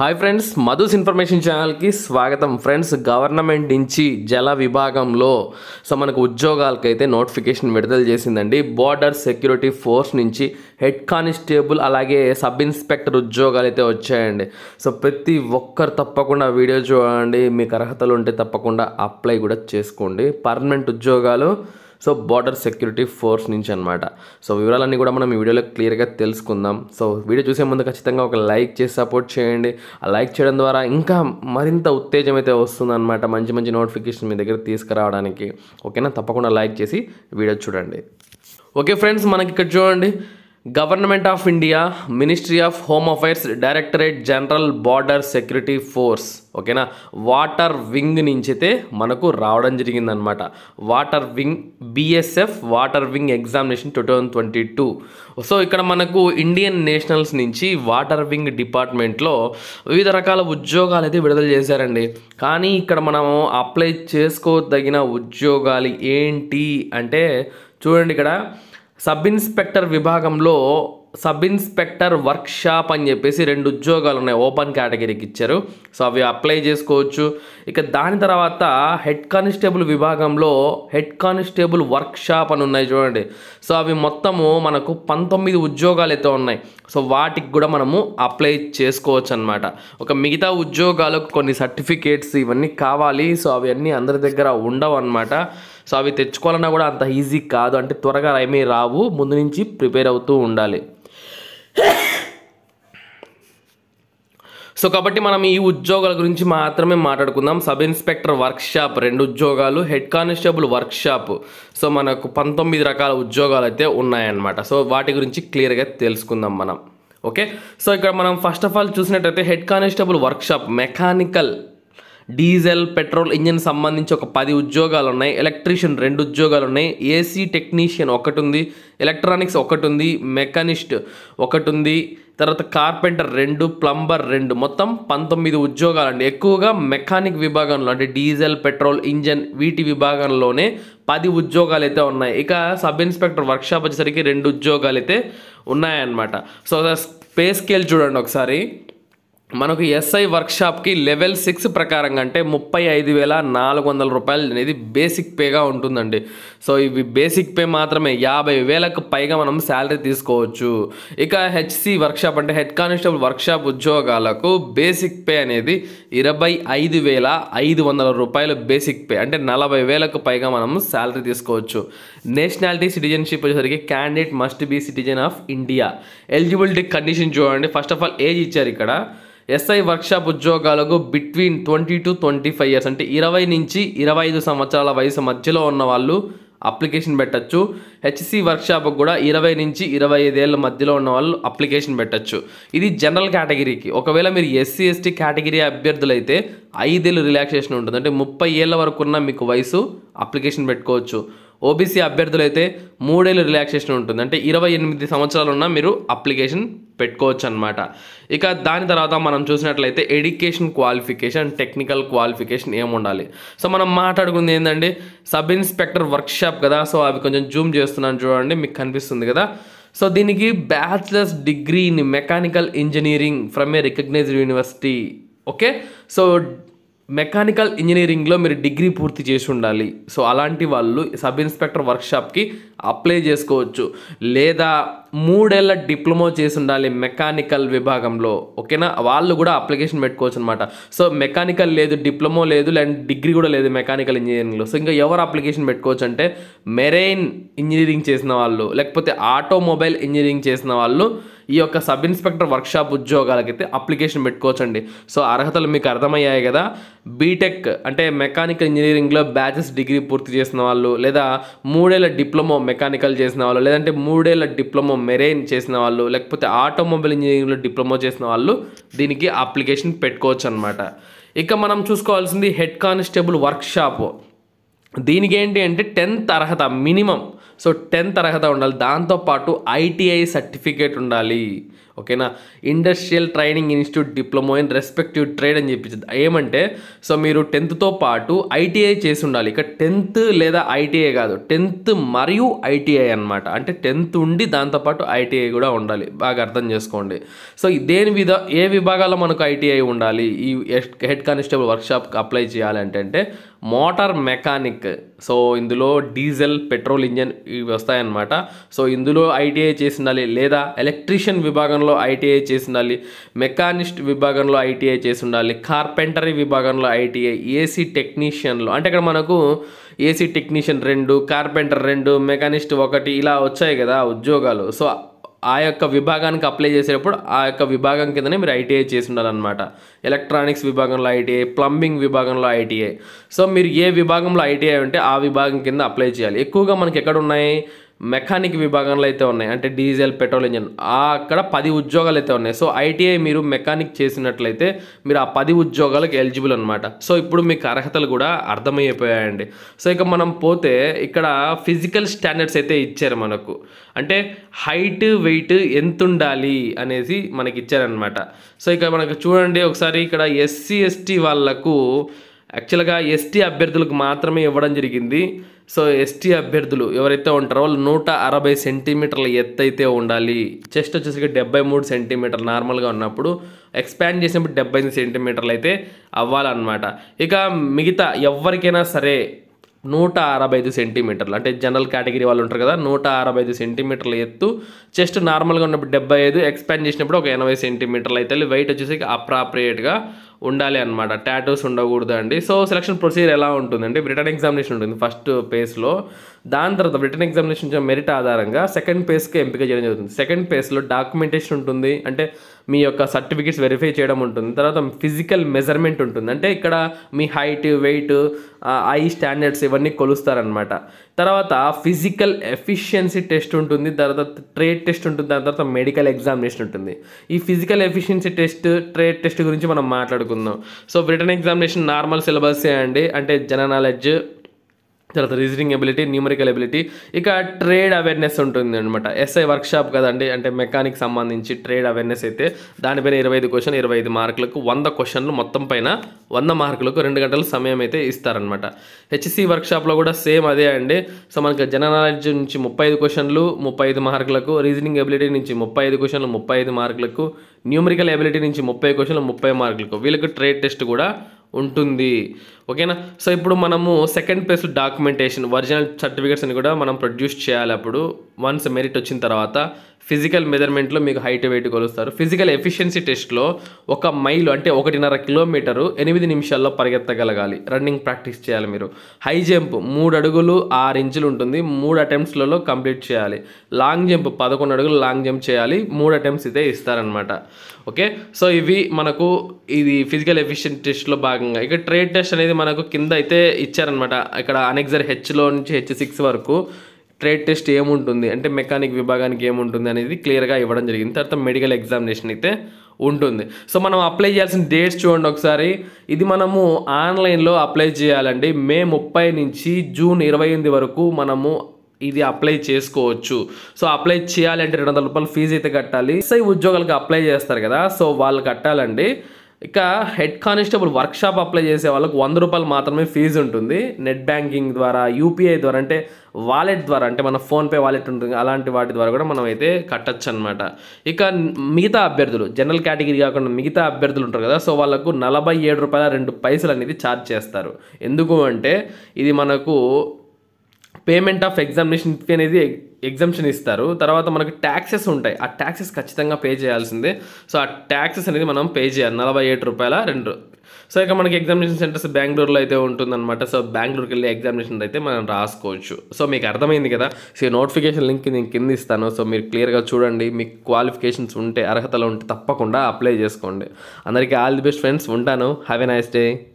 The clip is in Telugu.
హాయ్ ఫ్రెండ్స్ మధుస్ ఇన్ఫర్మేషన్ ఛానల్కి స్వాగతం ఫ్రెండ్స్ గవర్నమెంట్ నుంచి జల విభాగంలో సో మనకు ఉద్యోగాలకైతే నోటిఫికేషన్ విడుదల చేసిందండి బార్డర్ సెక్యూరిటీ ఫోర్స్ నుంచి హెడ్ కానిస్టేబుల్ అలాగే సబ్ ఇన్స్పెక్టర్ ఉద్యోగాలు అయితే వచ్చాయండి సో ప్రతి ఒక్కరు తప్పకుండా వీడియో చూడండి మీకు అర్హతలు ఉంటే తప్పకుండా అప్లై కూడా చేసుకోండి పర్మనెంట్ ఉద్యోగాలు సో బార్డర్ సెక్యూరిటీ ఫోర్స్ నుంచి అనమాట సో వివరాలన్నీ కూడా మనం ఈ వీడియోలో క్లియర్గా తెలుసుకుందాం సో వీడియో చూసే ముందు ఖచ్చితంగా ఒక లైక్ చేసి సపోర్ట్ చేయండి ఆ లైక్ చేయడం ద్వారా ఇంకా మరింత ఉత్తేజం అయితే వస్తుందన్నమాట మంచి మంచి నోటిఫికేషన్ మీ దగ్గర తీసుకురావడానికి ఓకేనా తప్పకుండా లైక్ చేసి వీడియో చూడండి ఓకే ఫ్రెండ్స్ మనకి ఇక్కడ చూడండి government of India ministry of home affairs directorate general border security force ఓకేనా వాటర్ వింగ్ నుంచి అయితే మనకు రావడం జరిగిందనమాట water wing BSF water wing examination two thousand twenty two so ఇక్కడ మనకు ఇండియన్ నేషనల్స్ నుంచి వాటర్ వింగ్ డిపార్ట్మెంట్లో వివిధ రకాల ఉద్యోగాలు అయితే విడుదల చేశారండి కానీ ఇక్కడ మనము అప్లై చేసుకోదగిన ఉద్యోగాలు ఏంటి అంటే చూడండి ఇక్కడ సబ్ ఇన్స్పెక్టర్ విభాగంలో సబ్ ఇన్స్పెక్టర్ వర్క్షాప్ అని చెప్పేసి రెండు ఉద్యోగాలు ఉన్నాయి ఓపెన్ కేటగిరీకి ఇచ్చారు సో అవి అప్లై చేసుకోవచ్చు ఇక దాని తర్వాత హెడ్ కానిస్టేబుల్ విభాగంలో హెడ్ కానిస్టేబుల్ వర్క్షాప్ అని ఉన్నాయి చూడండి సో అవి మొత్తము మనకు పంతొమ్మిది ఉద్యోగాలు అయితే ఉన్నాయి సో వాటికి కూడా మనము అప్లై చేసుకోవచ్చు అనమాట ఒక మిగతా ఉద్యోగాలకు కొన్ని సర్టిఫికేట్స్ ఇవన్నీ కావాలి సో అవన్నీ అందరి దగ్గర ఉండవు అనమాట సో అవి తెచ్చుకోవాలన్నా కూడా అంత ఈజీ కాదు అంటే త్వరగా ఏమీ రావు ముందు నుంచి ప్రిపేర్ అవుతూ ఉండాలి సో కాబట్టి మనం ఈ ఉద్యోగాల గురించి మాత్రమే మాట్లాడుకుందాం సబ్ ఇన్స్పెక్టర్ వర్క్షాప్ రెండు ఉద్యోగాలు హెడ్ కానిస్టేబుల్ వర్క్షాప్ సో మనకు పంతొమ్మిది రకాల ఉద్యోగాలు అయితే ఉన్నాయన్నమాట సో వాటి గురించి క్లియర్గా తెలుసుకుందాం మనం ఓకే సో ఇక్కడ మనం ఫస్ట్ ఆఫ్ ఆల్ చూసినట్టయితే head constable workshop mechanical diesel petrol engine సంబంధించి ఒక పది ఉద్యోగాలు ఉన్నాయి ఎలక్ట్రీషియన్ రెండు ఉద్యోగాలు ఉన్నాయి ఏసీ టెక్నీషియన్ ఒకటి ఉంది ఎలక్ట్రానిక్స్ ఒకటి ఉంది మెకానిస్ట్ ఒకటి ఉంది తర్వాత కార్పెంటర్ రెండు ప్లంబర్ రెండు మొత్తం పంతొమ్మిది ఉద్యోగాలు అండి ఎక్కువగా మెకానిక్ విభాగంలో అంటే డీజిల్ పెట్రోల్ ఇంజన్ వీటి విభాగంలోనే పది ఉద్యోగాలు అయితే ఉన్నాయి ఇక సబ్ ఇన్స్పెక్టర్ వర్క్షాప్ వచ్చేసరికి రెండు ఉద్యోగాలు అయితే ఉన్నాయన్నమాట సో స్పేస్ స్కేల్ చూడండి ఒకసారి మనకు ఎస్ఐ వర్క్షాప్కి లెవెల్ సిక్స్ ప్రకారం అంటే ముప్పై ఐదు వేల నాలుగు వందల రూపాయలు అనేది బేసిక్ పేగా ఉంటుందండి సో ఇవి బేసిక్ పే మాత్రమే యాభై వేలకు పైగా మనం శాలరీ తీసుకోవచ్చు ఇక హెచ్సి వర్క్షాప్ అంటే హెడ్ కానిస్టేబుల్ వర్క్షాప్ ఉద్యోగాలకు బేసిక్ పే అనేది ఇరవై ఐదు వేల ఐదు వందల రూపాయలు బేసిక్ పే అంటే నలభై వేలకు పైగా మనం శాలరీ తీసుకోవచ్చు నేషనాలిటీ సిటిజన్షిప్ వచ్చేసరికి candidate must be citizen of India eligibility condition చూడండి ఫస్ట్ ఆఫ్ ఆల్ ఏజ్ ఇచ్చారు ఇక్కడ ఎస్ఐ వర్క్షాప్ ఉద్యోగాలకు between twenty to twenty five years అంటే ఇరవై నుంచి ఇరవై ఐదు సంవత్సరాల వయసు మధ్యలో ఉన్న వాళ్ళు అప్లికేషన్ పెట్టచ్చు హెచ్సి వర్క్షాప్కి కూడా ఇరవై నుంచి ఇరవై ఐదేళ్ల మధ్యలో ఉన్న వాళ్ళు అప్లికేషన్ పెట్టచ్చు ఇది జనరల్ కేటగిరీకి ఒకవేళ మీరు ఎస్సీ ఎస్టీ కేటగిరీ అభ్యర్థులైతే ఐదేళ్ళు రిలాక్సేషన్ ఉంటుంది అంటే ముప్పై ఏళ్ళ వరకు ఉన్న మీకు వయసు అప్లికేషన్ పెట్టుకోవచ్చు ఓబీసీ అభ్యర్థులైతే మూడేళ్ళు రిలాక్సేషన్ ఉంటుంది అంటే ఇరవై ఎనిమిది సంవత్సరాలు ఉన్న మీరు అప్లికేషన్ పెట్టుకోవచ్చు అనమాట ఇక దాని తర్వాత మనం చూసినట్లయితే ఎడ్యుకేషన్ క్వాలిఫికేషన్ టెక్నికల్ క్వాలిఫికేషన్ ఏముండాలి సో మనం మాట్లాడుకుంది ఏంటంటే సబ్ ఇన్స్పెక్టర్ వర్క్షాప్ కదా సో అవి కొంచెం జూమ్ చేస్తున్నాను చూడండి మీకు కనిపిస్తుంది కదా సో దీనికి bachelor's degree in mechanical engineering from a recognised university okay so mechanical ఇంజనీరింగ్లో మీరు డిగ్రీ పూర్తి చేసి ఉండాలి సో అలాంటి వాళ్ళు సబ్ ఇన్స్పెక్టర్ వర్క్షాప్కి అప్లై చేసుకోవచ్చు లేదా మూడేళ్ల డిప్లొమా చేసి ఉండాలి మెకానికల్ విభాగంలో ఓకేనా వాళ్ళు కూడా అప్లికేషన్ పెట్టుకోవచ్చు అనమాట సో మెకానికల్ లేదు డిప్లొమా లేదు లేదంటే డిగ్రీ కూడా లేదు మెకానికల్ ఇంజనీరింగ్లో సో ఇంకా ఎవరు అప్లికేషన్ పెట్టుకోవచ్చు అంటే మెరైన్ ఇంజనీరింగ్ చేసిన వాళ్ళు లేకపోతే ఆటోమొబైల్ ఇంజనీరింగ్ చేసిన వాళ్ళు ఈ యొక్క సబ్ ఇన్స్పెక్టర్ వర్క్షాప్ ఉద్యోగాలకైతే అప్లికేషన్ పెట్టుకోవచ్చండి సో అర్హతలు మీకు అర్థమయ్యాయి కదా బీటెక్ అంటే మెకానికల్ ఇంజనీరింగ్లో బ్యాచెస్ డిగ్రీ పూర్తి చేసిన వాళ్ళు లేదా మూడేళ్ల డిప్లొమో మెకానికల్ చేసిన వాళ్ళు లేదంటే మూడేళ్ల డిప్లొమో మెరైన్ చేసిన వాళ్ళు లేకపోతే ఆటోమొబైల్ ఇంజనీరింగ్లో డిప్లొమో చేసిన వాళ్ళు దీనికి అప్లికేషన్ పెట్టుకోవచ్చు అనమాట ఇక మనం చూసుకోవాల్సింది హెడ్ కానిస్టేబుల్ వర్క్షాప్ దీనికి ఏంటి అంటే టెన్త్ అర్హత మినిమం సో టెన్త్ అర్హత ఉండాలి దాంతోపాటు ఐటీఐ సర్టిఫికేట్ ఉండాలి ఓకేనా industrial training institute diploma in respective trade అని చెప్పి ఏమంటే సో మీరు టెన్త్తో పాటు ఐటీఐ చేసి ఉండాలి ఇక టెన్త్ లేదా ఐటీఐ కాదు టెన్త్ మరియు ఐటీఐ అనమాట అంటే టెన్త్ ఉండి దాంతోపాటు ఐటీఐ కూడా ఉండాలి బాగా అర్థం చేసుకోండి సో దేని విధ ఏ విభాగాల్లో మనకు ఐటీఐ ఉండాలి ఈ హెడ్ కానిస్టేబుల్ వర్క్షాప్కి అప్లై చేయాలంటే అంటే మోటార్ మెకానిక్ సో ఇందులో డీజిల్ పెట్రోల్ ఇంజన్ ఇవి వస్తాయన్నమాట సో ఇందులో ఐటీఐ చేసినాలి లేదా ఎలక్ట్రీషియన్ విభాగంలో ఐటీఐ చేసినాలి మెకానిస్ట్ విభాగంలో ఐటీఐ చేసి ఉండాలి కార్పెంటరీ విభాగంలో ఐటీఐ ఏసీ టెక్నీషియన్లో అంటే ఇక్కడ మనకు ఏసీ టెక్నీషియన్ రెండు కార్పెంటర్ రెండు మెకానిస్ట్ ఒకటి ఇలా వచ్చాయి కదా ఉద్యోగాలు సో ఆ యొక్క విభాగానికి అప్లై చేసేటప్పుడు ఆ యొక్క విభాగం కిందనే మీరు ఐటీఐ చేసి ఉండాలన్నమాట ఎలక్ట్రానిక్స్ విభాగంలో ఐటీఐ ప్లంబింగ్ విభాగంలో ఐటీఐ సో మీరు ఏ విభాగంలో ఐటీఐ ఉంటే ఆ విభాగం కింద అప్లై చేయాలి ఎక్కువగా మనకి ఎక్కడ ఉన్నాయి మెకానిక్ విభాగంలో అయితే ఉన్నాయి అంటే డీజిల్ పెట్రోల్ ఇంజన్ అక్కడ పది ఉద్యోగాలు అయితే ఉన్నాయి సో ఐటీఐ మీరు మెకానిక్ చేసినట్లయితే మీరు ఆ పది ఉద్యోగాలకు ఎలిజిబుల్ అనమాట సో ఇప్పుడు మీకు అర్హతలు కూడా అర్థమైపోయాయండి సో ఇక మనం పోతే ఇక్కడ ఫిజికల్ స్టాండర్డ్స్ అయితే ఇచ్చారు మనకు అంటే హైట్ వెయిట్ ఎంత ఉండాలి అనేసి మనకి ఇచ్చారనమాట సో ఇక మనకు చూడండి ఒకసారి ఇక్కడ ఎస్సీ ఎస్టీ వాళ్ళకు యాక్చువల్గా ఎస్టీ అభ్యర్థులకు మాత్రమే ఇవ్వడం జరిగింది సో ఎస్టీ అభ్యర్థులు ఎవరైతే ఉంటారో వాళ్ళు నూట అరవై సెంటీమీటర్ల ఎత్తు అయితే ఉండాలి చెస్ట్ వచ్చేసరికి డెబ్బై మూడు సెంటీమీటర్లు నార్మల్గా ఉన్నప్పుడు ఎక్స్పాండ్ చేసినప్పుడు డెబ్బై ఐదు సెంటీమీటర్లు అయితే అవ్వాలన్నమాట ఇక మిగతా ఎవరికైనా సరే నూట అరవై ఐదు సెంటీమీటర్లు అంటే జనరల్ కేటగిరీ వాళ్ళు ఉంటారు కదా నూట అరవై ఐదు సెంటీమీటర్ల ఎత్తు చెస్ట్ నార్మల్గా ఉన్నప్పుడు డెబ్బై ఐదు ఎక్స్పాండ్ చేసినప్పుడు ఒక ఎనభై సెంటీమీటర్లు అయితే వెయిట్ వచ్చేసి అప్రాప్రియేట్గా ఉండాలి అనమాట టాటూస్ ఉండకూడదు అండి సో సెలక్షన్ ప్రొసీజర్ ఎలా ఉంటుందంటే రిటర్న్ ఎగ్జామినేషన్ ఉంటుంది ఫస్ట్ పేస్లో దాని తర్వాత రిటర్న్ ఎగ్జామినేషన్ మెరిట్ ఆధారంగా సెకండ్ పేస్కి ఎంపిక చేయడం జరుగుతుంది సెకండ్ పేస్లో డాక్యుమెంటేషన్ ఉంటుంది అంటే మీ యొక్క సర్టిఫికేట్స్ వెరిఫై చేయడం ఉంటుంది తర్వాత ఫిజికల్ మెజర్మెంట్ ఉంటుంది అంటే ఇక్కడ మీ హైట్ వెయిట్ ఐ స్టాండర్డ్స్ ఇవన్నీ కొలుస్తారనమాట తర్వాత ఫిజికల్ ఎఫిషియన్సీ టెస్ట్ ఉంటుంది తర్వాత ట్రేడ్ టెస్ట్ ఉంటుంది దాని తర్వాత మెడికల్ ఎగ్జామినేషన్ ఉంటుంది ఈ physical efficiency test trade test గురించి మనం మాట్లాడుకుందాం so written examination normal syllabus అండి అంటే జనరల్ నాలెడ్జ్ తర్వాత రీజనింగ్ ఎబిలిటీ న్యూమరికల్ ఎబిలిటీ ఇక ట్రేడ్ అవేర్నెస్ ఉంటుంది అనమాట ఎస్ఐ వర్క్షాప్ కదండి అంటే మెకానిక్ సంబంధించి ట్రేడ్ అవేర్నెస్ అయితే దానిపైన ఇరవై ఐదు క్వశ్చన్ ఇరవై ఐదు మార్కులకు వంద క్వశ్చన్లు మొత్తం పైన వంద మార్కులకు రెండు గంటల సమయం అయితే ఇస్తారనమాట హెచ్సి వర్క్షాప్లో కూడా సేమ్ అదే అండి సో మనకి జనరల్ నాలెడ్జ్ నుంచి ముప్పై ఐదు క్వశ్చన్లు ముప్పై ఐదు మార్కులకు రీజనింగ్ ఎబిలిటీ నుంచి ముప్పై ఐదు క్వశ్చన్లు ముప్పై ఐదు మార్కులకు న్యూమరికల్ ఎబిలిటీ నుంచి ముప్పై క్వశ్చన్లు ముప్పై మార్కులకు వీళ్ళకి ట్రేడ్ టెస్ట్ కూడా ఉంటుంది ఓకేనా సో ఇప్పుడు మనము second place documentation original certificates అని కూడా మనం ప్రొడ్యూస్ చేయాలి అప్పుడు వన్స్ మెరిట్ వచ్చిన తర్వాత ఫిజికల్ మెజర్మెంట్లో మీకు హైట్ వెయిట్ కొలుస్తారు ఫిజికల్ ఎఫిషియన్సీ టెస్ట్లో ఒక మైలు అంటే ఒకటిన్నర కిలోమీటరు ఎనిమిది నిమిషాల్లో పరిగెత్తగలగాలి రన్నింగ్ ప్రాక్టీస్ చేయాలి మీరు హై జంప్ మూడు అడుగులు ఆరు ఇంచులు ఉంటుంది మూడు అటెంప్ట్స్లలో కంప్లీట్ చేయాలి లాంగ్ జంప్ పదకొండు అడుగులు లాంగ్ జంప్ చేయాలి మూడు అటెంప్ట్స్ ఇదే ఇస్తారనమాట ఓకే సో ఇవి మనకు ఇది ఫిజికల్ ఎఫిషియన్ టెస్ట్లో భాగంగా ఇక ట్రేడ్ టెస్ట్ అనేది మనకు కింద అయితే ఇచ్చారనమాట ఇక్కడ అనెక్సర్ హెచ్లో నుంచి హెచ్ సిక్స్ వరకు ట్రేడ్ టెస్ట్ ఏముంటుంది అంటే మెకానిక్ విభాగానికి ఏముంటుంది అనేది క్లియర్గా ఇవ్వడం జరిగింది తర్వాత మెడికల్ ఎగ్జామినేషన్ అయితే ఉంటుంది సో మనం అప్లై చేయాల్సిన డేట్స్ చూడండి ఒకసారి ఇది మనము ఆన్లైన్లో అప్లై చేయాలండి మే ముప్పై నుంచి జూన్ ఇరవై ఎనిమిది వరకు మనము ఇది అప్లై చేసుకోవచ్చు సో అప్లై చేయాలంటే రెండు వందల రూపాయలు ఫీజు అయితే కట్టాలి ఎస్ఐ ఉద్యోగాలకు అప్లై చేస్తారు కదా సో వాళ్ళు కట్టాలండి ఇక హెడ్ కానిస్టేబుల్ వర్క్షాప్ అప్లై చేసే వాళ్ళకు వంద రూపాయలు మాత్రమే ఫీజు ఉంటుంది నెట్ బ్యాంకింగ్ ద్వారా యూపీఐ ద్వారా అంటే వాలెట్ ద్వారా అంటే మన ఫోన్పే వాలెట్ ఉంటుంది అలాంటి వాటి ద్వారా కూడా మనం అయితే కట్టచ్చు అనమాట ఇక మిగతా అభ్యర్థులు జనరల్ కేటగిరీ కాకుండా మిగతా అభ్యర్థులు ఉంటారు కదా సో వాళ్ళకు నలభై ఏడు రూపాయల రెండు పైసలు అనేది ఛార్జ్ చేస్తారు ఎందుకు అంటే ఇది మనకు పేమెంట్ ఆఫ్ ఎగ్జామినేషన్ ఫీ అనేది ఎగ్జామ్షన్ ఇస్తారు తర్వాత మనకి ట్యాక్సెస్ ఉంటాయి ఆ ట్యాక్సెస్ ఖచ్చితంగా పే చేయాల్సిందే సో ఆ ట్యాక్సెస్ అనేది మనం పే చేయాలి నలభై ఏడు రూపాయల రెండు సో ఇక మనకి ఎగ్జామినేషన్ సెంటర్స్ బెంగళూరులో అయితే ఉంటుందన్నమాట సో బెంగళూరుకి వెళ్ళి ఎగ్జామినేషన్ అయితే మనం రాసుకోవచ్చు సో మీకు అర్థమైంది కదా సో నోటిఫికేషన్ లింక్ నేను కింద ఇస్తాను సో మీరు క్లియర్గా చూడండి మీకు క్వాలిఫికేషన్స్ ఉంటే అర్హతలు ఉంటే తప్పకుండా అప్లై చేసుకోండి అందరికీ ఆల్ ది బెస్ట్ ఫ్రెండ్స్ ఉంటాను హ్యావ్ ఎ నైస్ డే